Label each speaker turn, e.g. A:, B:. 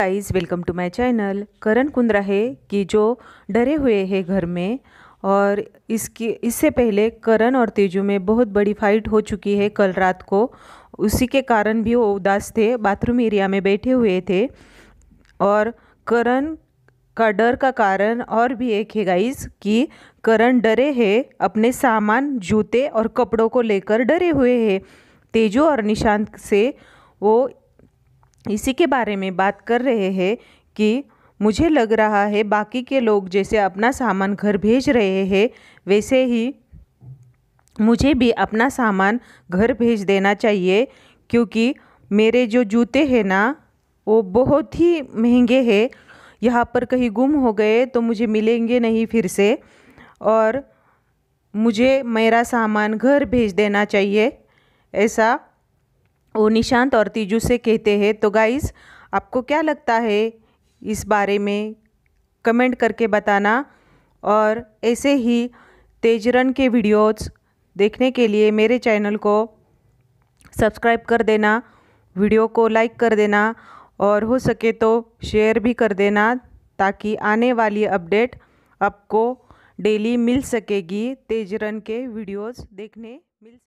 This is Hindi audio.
A: guys welcome to my channel Karan Kundra है कि जो डरे हुए हैं घर में और इसकी इससे पहले करण और तेजू में बहुत बड़ी फाइट हो चुकी है कल रात को उसी के कारण भी वो उदास थे बाथरूम एरिया में बैठे हुए थे और करण का डर का कारण और भी एक है गाइस कि करण डरे हैं अपने सामान जूते और कपड़ों को लेकर डरे हुए हैं तेजू और निशांत से वो इसी के बारे में बात कर रहे हैं कि मुझे लग रहा है बाकी के लोग जैसे अपना सामान घर भेज रहे हैं वैसे ही मुझे भी अपना सामान घर भेज देना चाहिए क्योंकि मेरे जो जूते हैं ना वो बहुत ही महंगे हैं यहाँ पर कहीं गुम हो गए तो मुझे मिलेंगे नहीं फिर से और मुझे मेरा सामान घर भेज देना चाहिए ऐसा वो निशांत और तीजू से कहते हैं तो गाइस आपको क्या लगता है इस बारे में कमेंट करके बताना और ऐसे ही तेजरन के वीडियोस देखने के लिए मेरे चैनल को सब्सक्राइब कर देना वीडियो को लाइक कर देना और हो सके तो शेयर भी कर देना ताकि आने वाली अपडेट आपको डेली मिल सकेगी तेजरन के वीडियोस देखने मिल